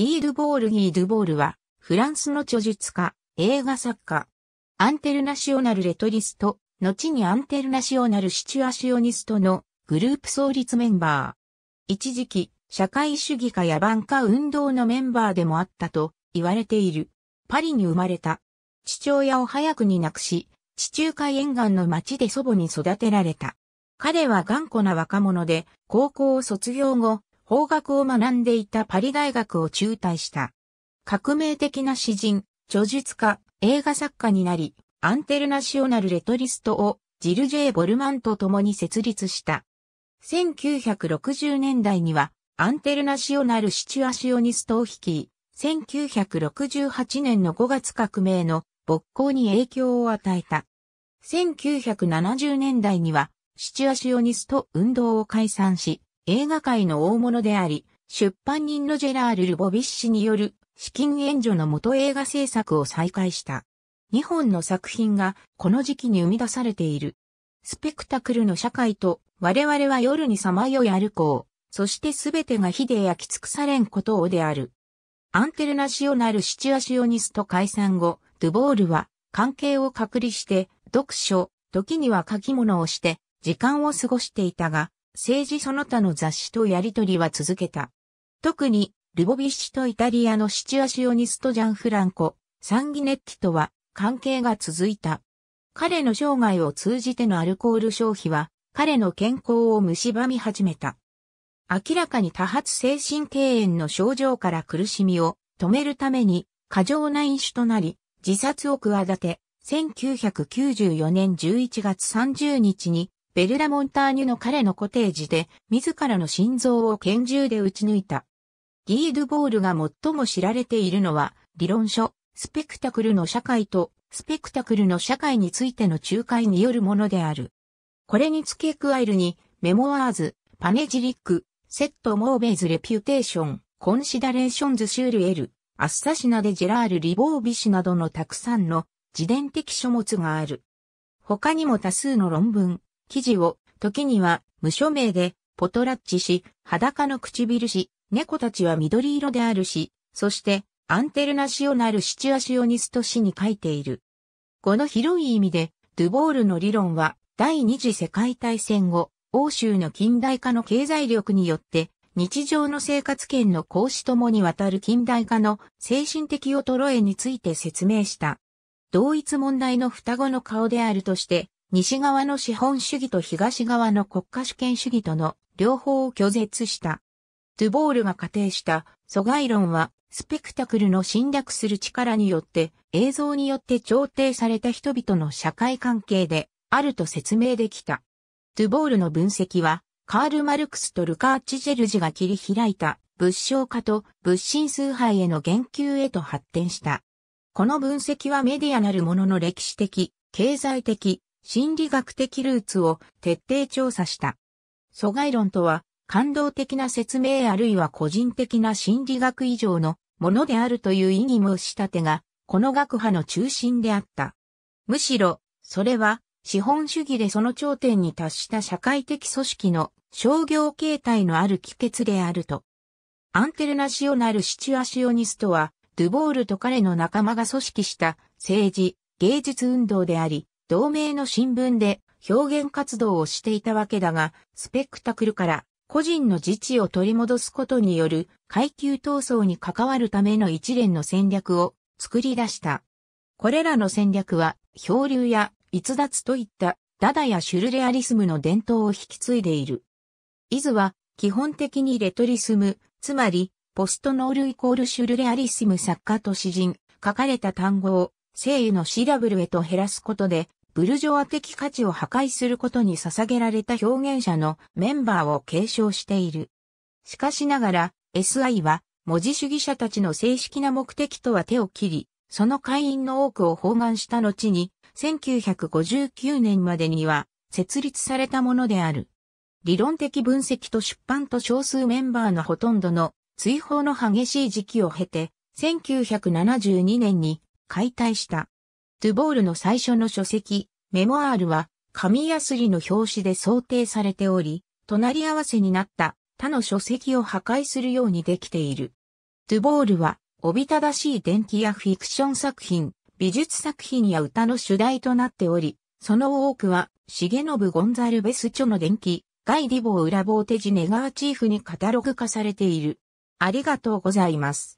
ギードボール・ギードボールは、フランスの著述家、映画作家、アンテルナシオナル・レトリスト、後にアンテルナシオナル・シチュアシオニストのグループ創立メンバー。一時期、社会主義化や晩化運動のメンバーでもあったと言われている。パリに生まれた。父親を早くに亡くし、地中海沿岸の町で祖母に育てられた。彼は頑固な若者で、高校を卒業後、法学を学んでいたパリ大学を中退した。革命的な詩人、著述家、映画作家になり、アンテルナショナルレトリストをジル・ジェイ・ボルマンと共に設立した。1960年代には、アンテルナショナル・シチュアシオニストを率い、1968年の5月革命の勃興に影響を与えた。1970年代には、シチュアシオニスト運動を解散し、映画界の大物であり、出版人のジェラール・ルボビッシによる資金援助の元映画制作を再開した。2本の作品がこの時期に生み出されている。スペクタクルの社会と我々は夜にさまよい歩こう。そして全てが火で焼き尽くされんことをである。アンテルナシオナルシチュアシオニスト解散後、ドゥボールは関係を隔離して読書、時には書き物をして時間を過ごしていたが、政治その他の雑誌とやりとりは続けた。特に、ルボビッシュとイタリアのシチュアシオニストジャン・フランコ、サンギネッティとは関係が続いた。彼の生涯を通じてのアルコール消費は、彼の健康を蝕み始めた。明らかに多発精神経炎の症状から苦しみを止めるために過剰な飲酒となり、自殺を企て、1994年11月30日にベルラ・モンターニュの彼のコテージで、自らの心臓を拳銃で撃ち抜いた。ギードボールが最も知られているのは、理論書、スペクタクルの社会と、スペクタクルの社会についての仲介によるものである。これに付け加えるに、メモワーズ、パネジリック、セット・モーベイズ・レピュテーション、コンシダレーションズ・シュール・エル、アッサシナ・デ・ジェラール・リボービ氏などのたくさんの自伝的書物がある。他にも多数の論文、記事を、時には、無署名で、ポトラッチし、裸の唇し、猫たちは緑色であるし、そして、アンテルナシオナルシチュアシオニスト氏に書いている。この広い意味で、ドゥボールの理論は、第二次世界大戦後、欧州の近代化の経済力によって、日常の生活圏の行使ともにわたる近代化の精神的衰えについて説明した。同一問題の双子の顔であるとして、西側の資本主義と東側の国家主権主義との両方を拒絶した。トゥボールが仮定した阻害論はスペクタクルの侵略する力によって映像によって調停された人々の社会関係であると説明できた。トゥボールの分析はカール・マルクスとルカーチ・ジェルジが切り開いた物証化と物心崇拝への言及へと発展した。この分析はメディアなるものの歴史的、経済的、心理学的ルーツを徹底調査した。疎外論とは、感動的な説明あるいは個人的な心理学以上のものであるという意義も仕立てが、この学派の中心であった。むしろ、それは、資本主義でその頂点に達した社会的組織の商業形態のある帰結であると。アンテルナシオナルシチュアシオニストは、ドゥボールと彼の仲間が組織した政治、芸術運動であり、同名の新聞で表現活動をしていたわけだが、スペクタクルから個人の自治を取り戻すことによる階級闘争に関わるための一連の戦略を作り出した。これらの戦略は漂流や逸脱といったダダやシュルレアリスムの伝統を引き継いでいる。イズは基本的にレトリスム、つまりポストノールイコールシュルレアリスム作家と詩人、書かれた単語を、聖油のシブルへと減らすことで、ブルジョア的価値を破壊することに捧げられた表現者のメンバーを継承している。しかしながら、SI は文字主義者たちの正式な目的とは手を切り、その会員の多くを包含した後に、1959年までには設立されたものである。理論的分析と出版と少数メンバーのほとんどの追放の激しい時期を経て、1972年に解体した。ドゥボールの最初の書籍、メモアールは、紙やすりの表紙で想定されており、隣り合わせになった他の書籍を破壊するようにできている。ドゥボールは、おびただしい電気やフィクション作品、美術作品や歌の主題となっており、その多くは、重信ゴンザル・ベスチョの電気、ガイ・ディボー・裏ボーテジ・ネガーチーフにカタログ化されている。ありがとうございます。